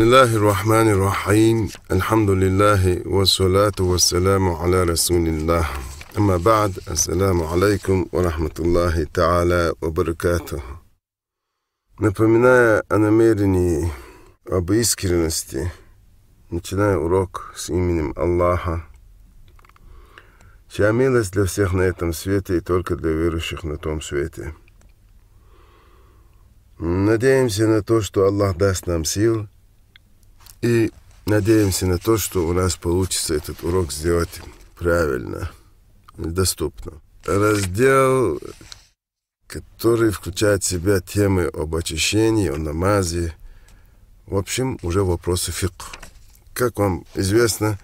بسم الله الرحمن الرحيم الحمد لله والصلاة والسلام على رسول الله أما بعد السلام عليكم ورحمة الله تعالى وبركاته Напоминая о намерении об искренности, начиная урок с именем Аллаха, чья милость для всех на этом свете и только для верующих на том свете. Надеемся на то, что Аллах даст нам сил – И надеемся на то, что у нас получится этот урок сделать правильно, доступно. Раздел, который включает в себя темы об очищении, о намазе, в общем, уже вопросы фикх. Как вам известно,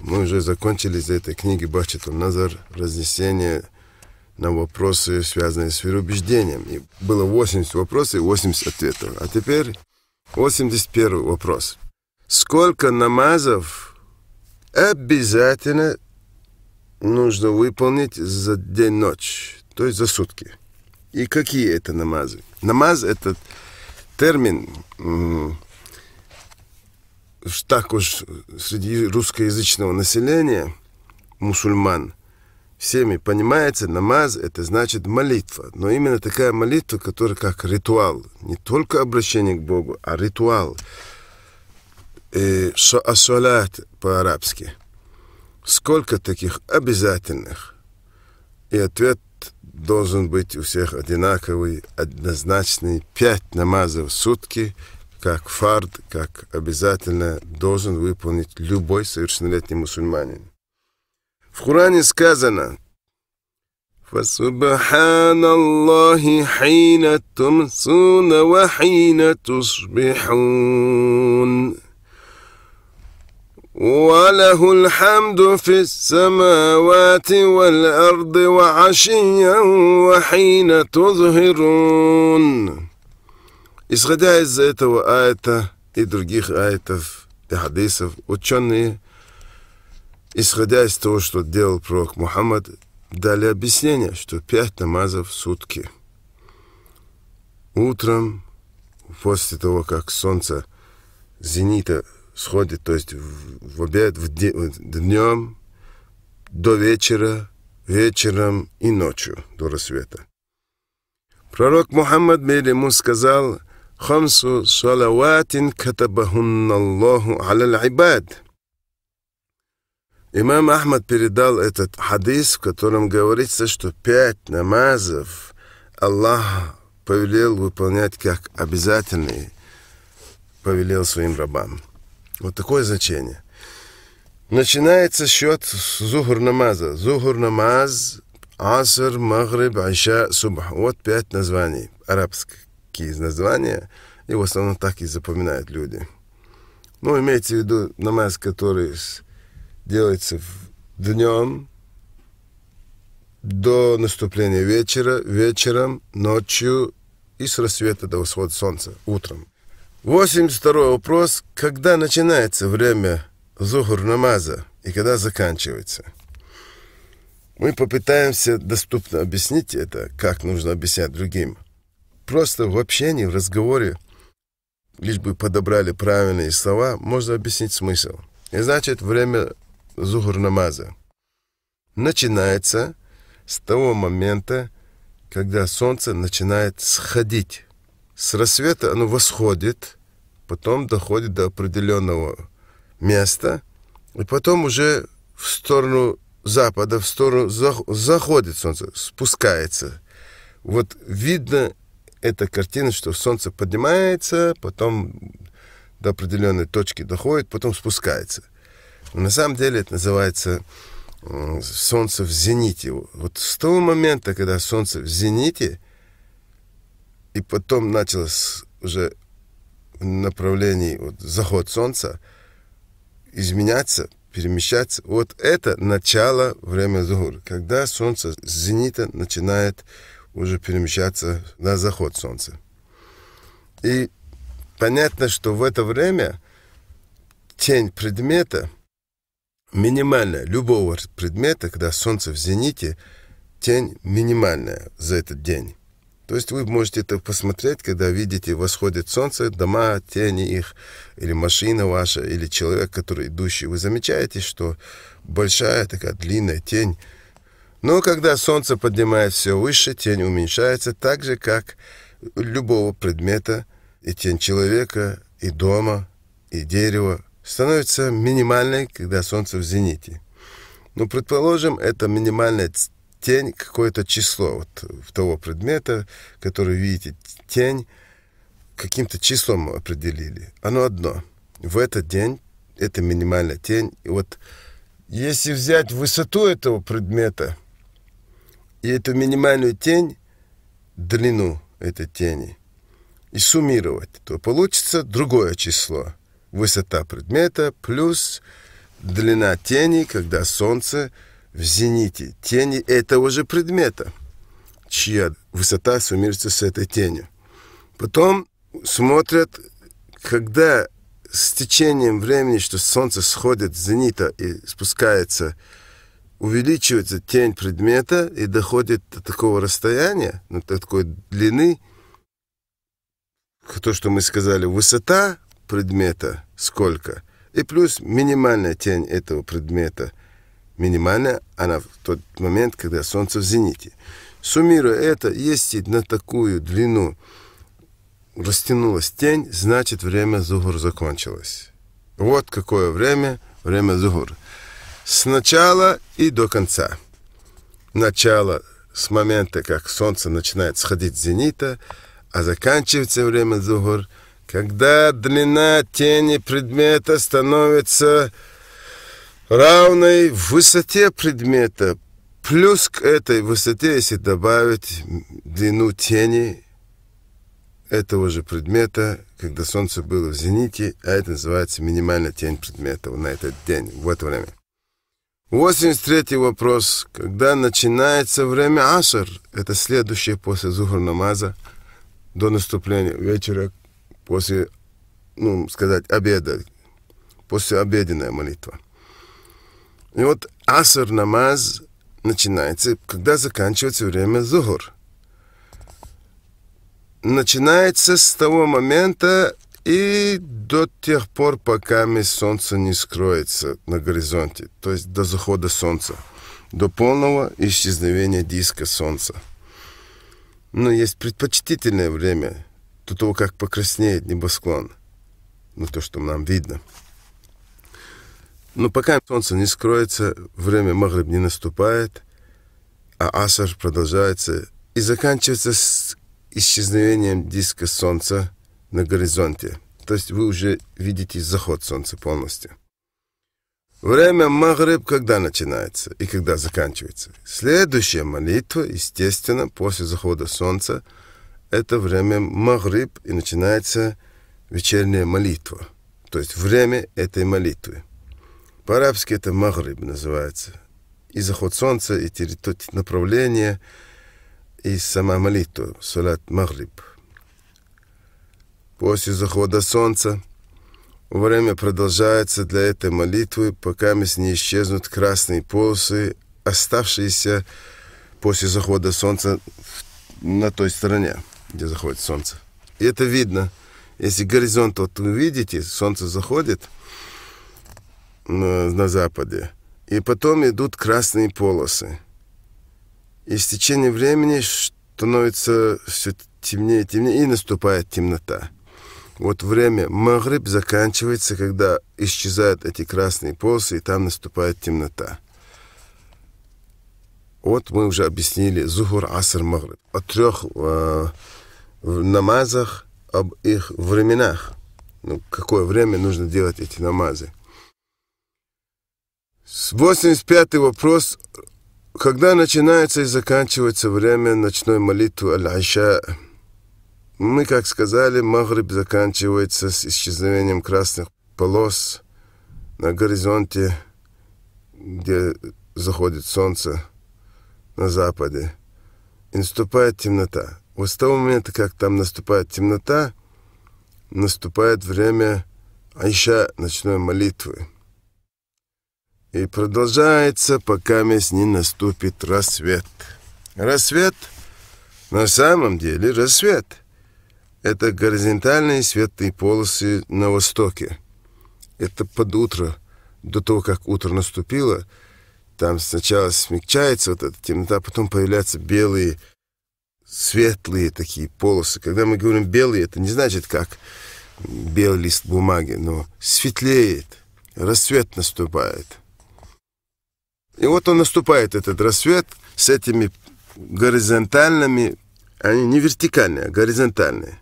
мы уже закончили за этой книги Бахчату Назар разнесение на вопросы, связанные с вероубеждением. И было 80 вопросов и 80 ответов. А теперь 81 вопрос сколько намазов обязательно нужно выполнить за день-ночь, то есть за сутки. И какие это намазы? Намаз – это термин, так уж среди русскоязычного населения, мусульман, всеми понимается, намаз – это значит молитва. Но именно такая молитва, которая как ритуал. Не только обращение к Богу, а ритуал – шаасалят по-арабски. Сколько таких обязательных? И ответ должен быть у всех одинаковый, однозначный. Пять намазов в сутки, как фард, как обязательно должен выполнить любой совершеннолетний мусульманин. В Коране сказано, فسبحان الله حين تمسون وحين تصبحون وله الحمد في السماوات والأرض وعشيا وحين تظهرون Исходя из этого аята и других аятов и хадисов, ученые, исходя из того, что делал пророк Мухаммад, дали объяснение, что пять намазов в сутки. Утром, после того, как солнце зенита сходит, то есть в, обед, в днем, до вечера, вечером и ночью, до рассвета. Пророк Мухаммад, мир ему, сказал, «Хамсу салаватин катабахунна Аллаху аляль ибад». Имам Ахмад передал этот хадис, в котором говорится, что пять намазов Аллах повелел выполнять как обязательные, повелел своим рабам. Вот такое значение. Начинается счет зухур намаза. зухур намаз, аср, магриб, айша, субах. Вот пять названий. Арабские названия. И в основном так и запоминают люди. Ну, имейте в виду намаз, который делается днем до наступления вечера, вечером, ночью и с рассвета до восхода солнца, утром. 82 вопрос. Когда начинается время зухур намаза и когда заканчивается? Мы попытаемся доступно объяснить это, как нужно объяснять другим. Просто в общении, в разговоре, лишь бы подобрали правильные слова, можно объяснить смысл. И значит, время зухур намаза начинается с того момента, когда солнце начинает сходить с рассвета оно восходит, потом доходит до определенного места, и потом уже в сторону запада, в сторону заходит солнце, спускается. Вот видно эта картина, что солнце поднимается, потом до определенной точки доходит, потом спускается. Но на самом деле это называется солнце в зените. Вот с того момента, когда солнце в зените – и потом началось уже в направлении вот, заход солнца изменяться, перемещаться. Вот это начало время Зугур, когда солнце с зенита начинает уже перемещаться на заход солнца. И понятно, что в это время тень предмета минимальная, любого предмета, когда солнце в зените, тень минимальная за этот день. То есть вы можете это посмотреть, когда видите, восходит солнце, дома, тени их, или машина ваша, или человек, который идущий. Вы замечаете, что большая такая длинная тень. Но когда солнце поднимает все выше, тень уменьшается, так же, как любого предмета, и тень человека, и дома, и дерева, становится минимальной, когда солнце в зените. Но, ну, предположим, это минимальная тень, какое-то число вот э, того предмета, который видите, тень каким-то числом определили. Оно одно. В этот день это минимальная тень. И вот если взять высоту этого предмета и эту минимальную тень, длину этой тени, и суммировать, то получится другое число. Высота предмета плюс длина тени, когда Солнце – в зените тени этого же предмета, чья высота суммируется с этой тенью. Потом смотрят, когда с течением времени, что солнце сходит с зенита и спускается, увеличивается тень предмета и доходит до такого расстояния, ну, до такой длины, то, что мы сказали, высота предмета сколько, и плюс минимальная тень этого предмета – минимальная, она в тот момент, когда Солнце в зените. Суммируя это, если на такую длину растянулась тень, значит время Зугур закончилось. Вот какое время, время Зугур. С начала и до конца. Начало с момента, как солнце начинает сходить с зенита, а заканчивается время Зугур, когда длина тени предмета становится равной высоте предмета, плюс к этой высоте, если добавить длину тени этого же предмета, когда солнце было в зените, а это называется минимальная тень предмета на этот день, в это время. 83 вопрос. Когда начинается время Ашер? Это следующее после Зухр намаза, до наступления вечера, после, ну, сказать, обеда, после обеденная молитва. И вот аср намаз начинается, когда заканчивается время зухур. Начинается с того момента и до тех пор, пока солнце не скроется на горизонте, то есть до захода солнца, до полного исчезновения диска солнца. Но есть предпочтительное время до того, как покраснеет небосклон, ну то, что нам видно. Но пока солнце не скроется, время Магриб не наступает, а Асар продолжается и заканчивается с исчезновением диска солнца на горизонте. То есть вы уже видите заход солнца полностью. Время Магриб когда начинается и когда заканчивается? Следующая молитва, естественно, после захода солнца, это время Магриб и начинается вечерняя молитва. То есть время этой молитвы. По-арабски это Магриб называется. И заход солнца, и территория направления, и сама молитва, салат Магриб. После захода солнца время продолжается для этой молитвы, пока не исчезнут красные полосы, оставшиеся после захода солнца на той стороне, где заходит солнце. И это видно. Если горизонт вот вы видите, солнце заходит – на, на западе. И потом идут красные полосы. И с течением времени становится все темнее и темнее, и наступает темнота. Вот время Магриб заканчивается, когда исчезают эти красные полосы, и там наступает темнота. Вот мы уже объяснили Зухур Аср Магриб. О трех э, намазах, об их временах. Ну, какое время нужно делать эти намазы. 85-й вопрос. Когда начинается и заканчивается время ночной молитвы Аль-Айша? Мы, как сказали, Магриб заканчивается с исчезновением красных полос на горизонте, где заходит солнце на западе, и наступает темнота. Вот с того момента, как там наступает темнота, наступает время Айша ночной молитвы. И продолжается, пока мест не наступит рассвет. Рассвет на самом деле рассвет. Это горизонтальные светлые полосы на востоке. Это под утро, до того, как утро наступило. Там сначала смягчается вот эта темнота, потом появляются белые, светлые такие полосы. Когда мы говорим белые, это не значит как белый лист бумаги, но светлеет, рассвет наступает вот он наступает, этот рассвет, с этими горизонтальными, они не вертикальные, а горизонтальные.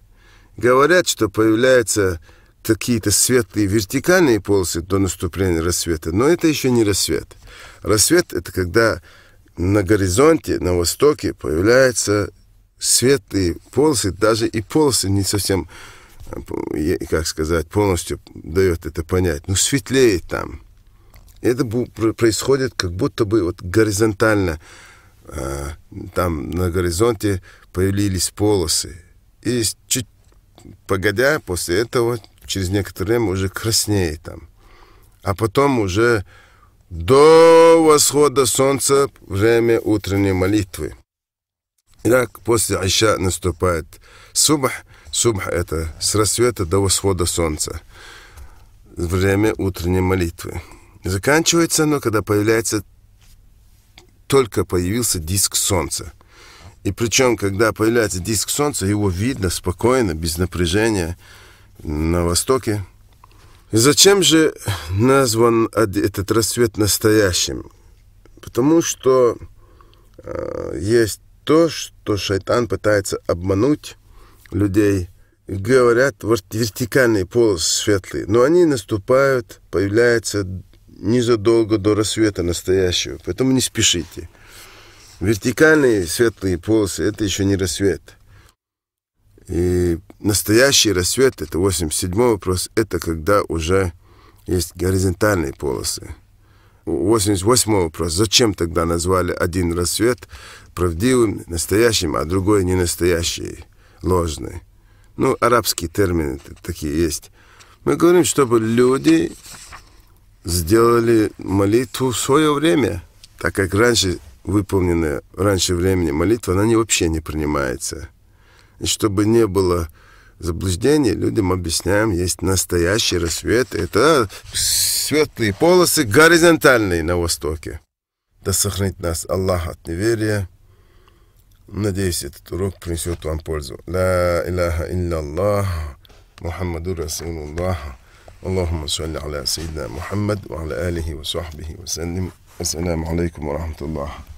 Говорят, что появляются какие-то светлые вертикальные полосы до наступления рассвета, но это еще не рассвет. Рассвет – это когда на горизонте, на востоке появляются светлые полосы, даже и полосы не совсем, э, как сказать, полностью дает это понять, но светлее там – это происходит как будто бы вот горизонтально. А, там на горизонте появились полосы. И чуть погодя, после этого, через некоторое время уже краснеет там. А потом уже до восхода солнца время утренней молитвы. Итак, после Айша наступает субх. Субх – это с рассвета до восхода солнца. Время утренней молитвы заканчивается оно, когда появляется только появился диск Солнца. И причем, когда появляется диск Солнца, его видно спокойно, без напряжения на востоке. И зачем же назван этот рассвет настоящим? Потому что э, есть то, что шайтан пытается обмануть людей. Говорят, вертикальные полосы светлые, но они наступают, появляются незадолго до рассвета настоящего, поэтому не спешите. Вертикальные светлые полосы – это еще не рассвет. И настоящий рассвет, это 87 вопрос, это когда уже есть горизонтальные полосы. 88 вопрос, зачем тогда назвали один рассвет правдивым, настоящим, а другой ненастоящий ложный? Ну, арабские термины такие есть. Мы говорим, чтобы люди сделали молитву в свое время, так как раньше выполненная раньше времени молитва, она не, вообще не принимается. И чтобы не было заблуждений, людям объясняем, есть настоящий рассвет. Это светлые полосы горизонтальные на востоке. Да сохранит нас Аллах от неверия. Надеюсь, этот урок принесет вам пользу. Ла илляха илля Аллах, Мухаммаду Расулуллах. اللهم صل على سيدنا محمد وعلى آله وصحبه وسلم السلام عليكم ورحمة الله